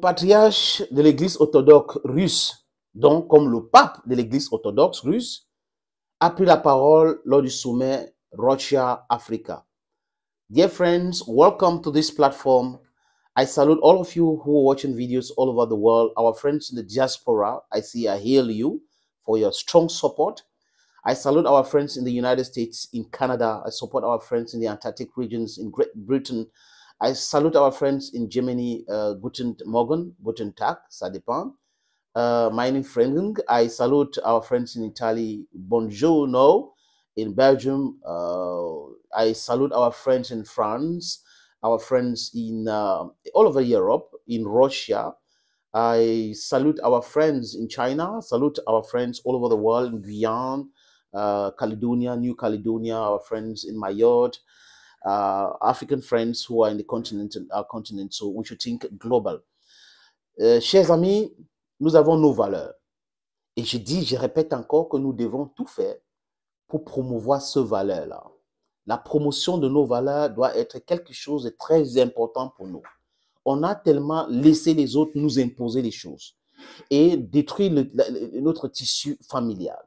patriarche de l'Église orthodoxe russe, donc comme le pape de l'Église orthodoxe russe, a pris la parole lors du sommet Russia Africa. Dear friends, welcome to this platform. I salute all of you who are watching videos all over the world. Our friends in the diaspora, I see, I hail you for your strong support. I salute our friends in the United States, in Canada. I support our friends in the Antarctic regions, in Great Britain, I salute our friends in Germany, uh, Guten Morgen, Guten Tag, ça uh, My name is Freundin, I salute our friends in Italy, Bonjour, no. In Belgium, uh, I salute our friends in France, our friends in uh, all over Europe, in Russia. I salute our friends in China, salute our friends all over the world, in Guyana, uh, Caledonia, New Caledonia, our friends in Mayotte. Uh, African friends who are in the continent, uh, continent. So we should think global. Uh, chers amis, nous avons nos valeurs. Et je dis, je répète encore que nous devons tout faire pour promouvoir ces valeurs là La promotion de nos valeurs doit être quelque chose de très important pour nous. On a tellement laissé les autres nous imposer des choses et détruit notre tissu familial.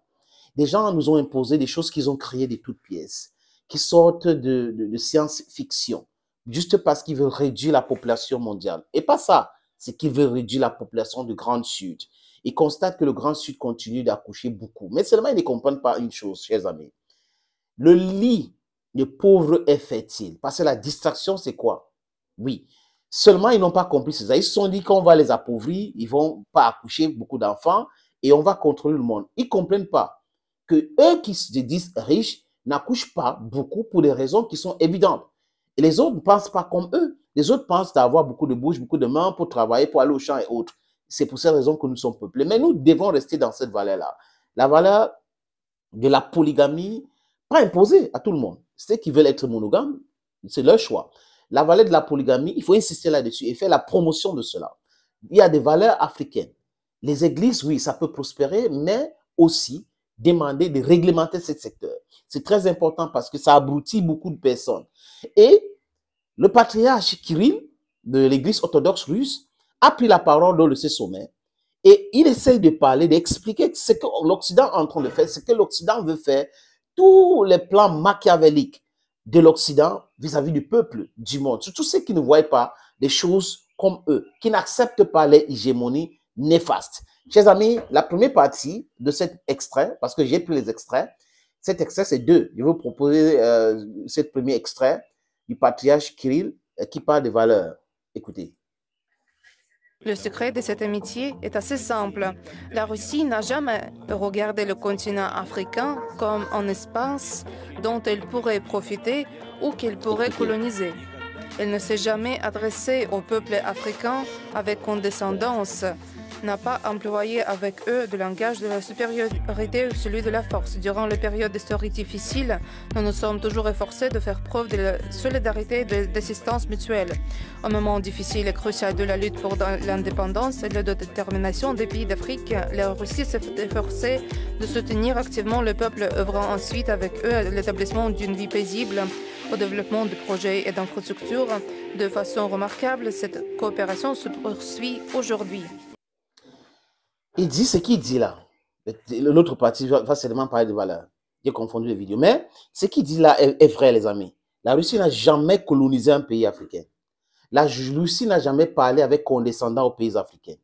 Des gens nous ont imposé des choses qu'ils ont créées de toutes pièces qui sortent de, science-fiction, juste parce qu'ils veulent réduire la population mondiale. Et pas ça, c'est qu'ils veulent réduire la population du Grand Sud. Ils constatent que le Grand Sud continue d'accoucher beaucoup. Mais seulement, ils ne comprennent pas une chose, chers amis. Le lit des pauvres est fertile. Parce que la distraction, c'est quoi Oui. Seulement, ils n'ont pas compris ça. Ils se sont dit qu'on va les appauvrir, ils vont pas accoucher beaucoup d'enfants et on va contrôler le monde. Ils comprennent pas que eux qui se disent riches, n'accouchent pas beaucoup pour des raisons qui sont évidentes. Et les autres ne pensent pas comme eux. Les autres pensent avoir beaucoup de bouche, beaucoup de mains pour travailler, pour aller au champ et autres. C'est pour ces raisons que nous sommes peuplés. Mais nous devons rester dans cette valeur-là. La valeur de la polygamie, pas imposée à tout le monde. Ceux qui veulent être monogames, c'est leur choix. La valeur de la polygamie, il faut insister là-dessus et faire la promotion de cela. Il y a des valeurs africaines. Les églises, oui, ça peut prospérer, mais aussi demander de réglementer ce secteur. C'est très important parce que ça abrutit beaucoup de personnes. Et le patriarche Kirill de l'église orthodoxe russe a pris la parole lors de ce sommet et il essaye de parler, d'expliquer ce que l'Occident est en train de faire, ce que l'Occident veut faire, tous les plans machiavéliques de l'Occident vis-à-vis du peuple du monde, surtout ceux qui ne voient pas les choses comme eux, qui n'acceptent pas les hégémonies néfastes. Chers amis, la première partie de cet extrait, parce que j'ai pris les extraits, cet extrait, c'est deux. Je vais vous proposer euh, cette premier extrait du patriarche Kirill euh, qui parle des valeurs. Écoutez. Le secret de cette amitié est assez simple. La Russie n'a jamais regardé le continent africain comme un espace dont elle pourrait profiter ou qu'elle pourrait coloniser. Elle ne s'est jamais adressée au peuple africain avec condescendance, n'a pas employé avec eux le langage de la supériorité ou celui de la force. Durant les périodes historiques difficiles, nous nous sommes toujours efforcés de faire preuve de la solidarité et d'assistance mutuelle. Au moment difficile et crucial de la lutte pour l'indépendance et la détermination des pays d'Afrique, la Russie s'est efforcée de soutenir activement le peuple, œuvrant ensuite avec eux à l'établissement d'une vie paisible au développement de projets et d'infrastructures. De façon remarquable, cette coopération se poursuit aujourd'hui il dit ce qu'il dit là. L'autre partie va seulement parler de valeur. J'ai confondu les vidéos. Mais ce qu'il dit là est, vrai, les amis. La Russie n'a jamais colonisé un pays africain. La Russie n'a jamais parlé avec condescendant aux pays africains.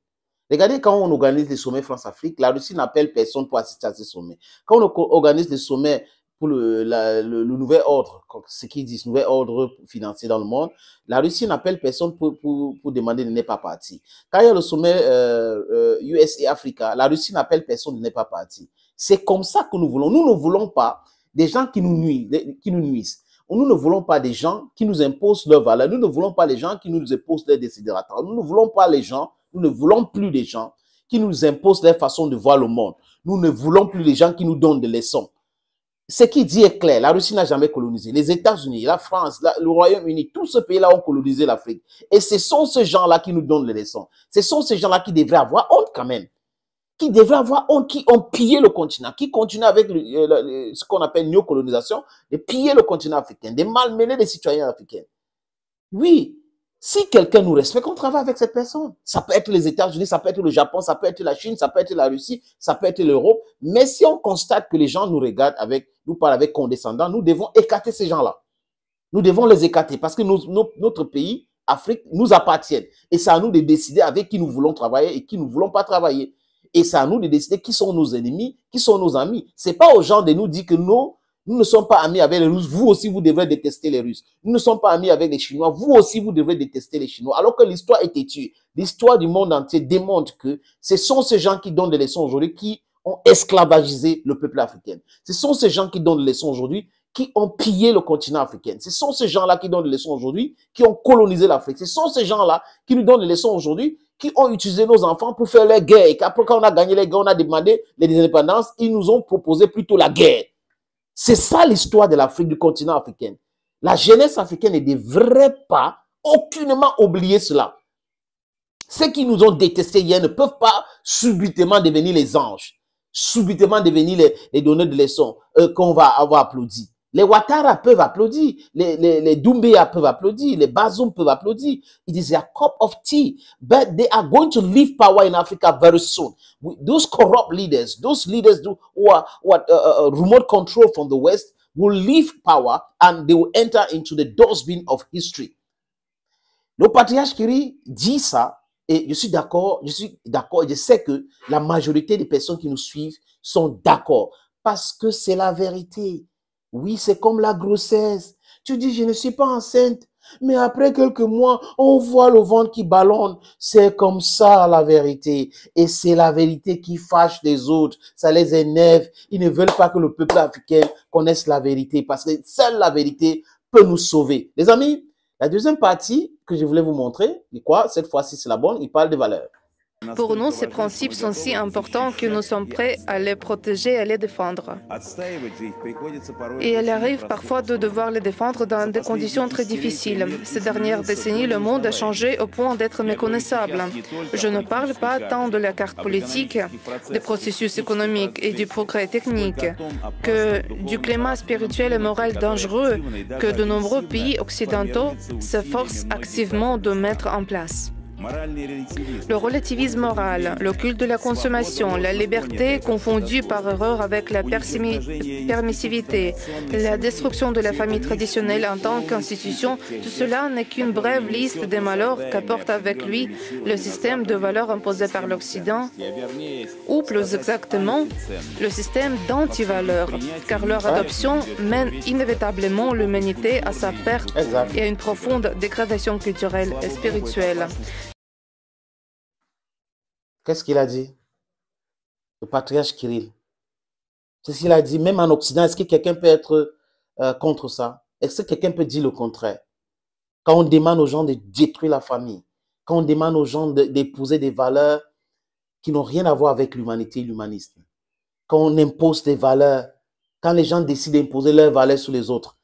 Regardez, quand on organise les sommets France-Afrique, la Russie n'appelle personne pour assister à ces sommets. Quand on organise des sommets pour le, le, le, nouvel ordre, ce qu'ils disent, nouvel ordre financier dans le monde, la Russie n'appelle personne pour, pour, demander de ne pas partir. Quand il y a le sommet euh, euh, US et Africa, la Russie n'appelle personne de ne pas partir. C'est comme ça que nous voulons. Nous ne voulons pas des gens qui nous, nuisent, qui nous nuisent. Nous ne voulons pas des gens qui nous imposent leurs valeurs. Nous ne voulons pas les gens qui nous imposent leurs desiderata. Nous ne voulons pas les gens, nous ne voulons plus des gens qui nous imposent leur façon de voir le monde. Nous ne voulons plus les gens qui nous donnent des leçons ce qui dit est clair, la Russie n'a jamais colonisé. Les États-Unis, la France, le Royaume-Uni, tous ces pays-là ont colonisé l'Afrique. Et ce sont ces gens-là qui nous donnent les leçons. Ce sont ces gens-là qui devraient avoir honte quand même. Qui devraient avoir honte, qui ont pillé le continent, qui continuent avec euh, ce qu'on appelle néocolonisation, de piller le continent africain, de malmener les citoyens africains. Oui, si quelqu'un nous respecte, on travaille avec cette personne. Ça peut être les États-Unis, ça peut être le Japon, ça peut être la Chine, ça peut être la Russie, ça peut être l'Europe. Mais si on constate que les gens nous regardent avec, nous parlent avec condescendant, nous devons écarter ces gens-là. Nous devons les écarter parce que notre pays, Afrique, nous appartient. Et c'est à nous de décider avec qui nous voulons travailler et qui nous voulons pas travailler. Et c'est à nous de décider qui sont nos ennemis, qui sont nos amis. C'est pas aux gens de nous dire que nous... Nous ne sommes pas amis avec les Russes. Vous aussi, vous devrez détester les Russes. Nous ne sommes pas amis avec les Chinois. Vous aussi, vous devrez détester les Chinois. Alors que l'histoire est têtue. L'histoire du monde entier démontre que ce sont ces gens qui donnent des leçons aujourd'hui qui ont esclavagisé le peuple africain. Ce sont ces gens qui donnent des leçons aujourd'hui qui ont pillé le continent africain. Ce sont ces gens-là qui donnent des leçons aujourd'hui, qui ont colonisé l'Afrique. Ce sont ces gens-là qui nous donnent des leçons aujourd'hui, qui ont utilisé nos enfants pour faire leur guerre. Et qu'après, quand on a gagné les guerres, on a demandé les indépendances, ils nous ont proposé plutôt la guerre. C'est ça l'histoire de l'Afrique, du continent africain. La jeunesse africaine ne devrait pas aucunement oublier cela. Ceux qui nous ont détestés hier ne peuvent pas subitement devenir les anges, subitement devenir les, donneurs de leçons euh, qu'on va avoir applaudi. Les Ouattara peuvent applaudir, les, les, les peuvent applaudir, les Bazoum peuvent applaudir. It is a cup of tea, but they are going to leave power in Africa very soon. Those corrupt leaders, those leaders who are uh, uh, uh, remote control from the West, will leave power and they will enter into the dustbin of history. Le patriarche Kiri dit ça, et je suis d'accord, je suis d'accord, je sais que la majorité des personnes qui nous suivent sont d'accord, parce que c'est la vérité. Oui, c'est comme la grossesse. Tu dis, je ne suis pas enceinte. Mais après quelques mois, on voit le ventre qui ballonne. C'est comme ça la vérité. Et c'est la vérité qui fâche les autres. Ça les énerve. Ils ne veulent pas que le peuple africain connaisse la vérité parce que seule la vérité peut nous sauver. Les amis, la deuxième partie que je voulais vous montrer, et quoi Cette fois-ci, c'est la bonne. Il parle des valeurs. Pour nous, ces principes sont si importants que nous sommes prêts à les protéger et à les défendre. Et il arrive parfois de devoir les défendre dans des conditions très difficiles. Ces dernières décennies, le monde a changé au point d'être méconnaissable. Je ne parle pas tant de la carte politique, des processus économiques et du progrès technique, que du climat spirituel et moral dangereux que de nombreux pays occidentaux s'efforcent activement de mettre en place. Le relativisme moral, le culte de la consommation, la liberté confondue par erreur avec la permissivité, la destruction de la famille traditionnelle en tant qu'institution, tout cela n'est qu'une brève liste des malheurs qu'apporte avec lui le système de valeurs imposé par l'Occident, ou plus exactement, le système danti valeurs, car leur adoption mène inévitablement l'humanité à sa perte et à une profonde dégradation culturelle et spirituelle. Qu'est-ce qu'il a dit Le patriarche Kirill. C'est ce qu'il a dit. Même en Occident, est-ce que quelqu'un peut être euh, contre ça Est-ce que quelqu'un peut dire le contraire Quand on demande aux gens de détruire la famille, quand on demande aux gens d'épouser des valeurs qui n'ont rien à voir avec l'humanité et l'humanisme, quand on impose des valeurs, quand les gens décident d'imposer leurs valeurs sur les autres,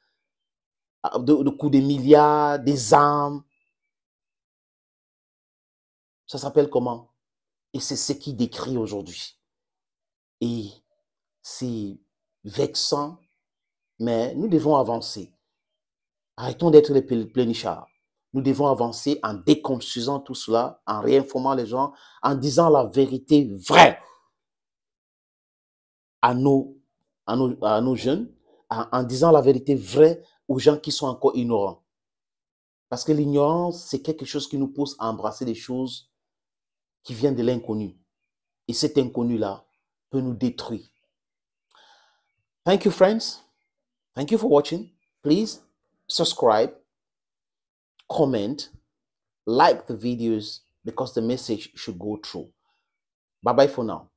le de, coût des milliards, des armes, ça s'appelle comment et c'est ce qu'il décrit aujourd'hui. Et c'est vexant, mais nous devons avancer. Arrêtons d'être les plénichards. Nous devons avancer en déconstruisant tout cela, en réinformant les gens, en disant la vérité vraie à nos, à nos, à nos jeunes, en disant la vérité vraie aux gens qui sont encore ignorants. Parce que l'ignorance, c'est quelque chose qui nous pousse à embrasser des choses qui vient de l'inconnu. Et cet inconnu-là peut nous détruire. Thank you, friends. Thank you for watching. Please subscribe, comment, like the videos because the message should go through. Bye bye for now.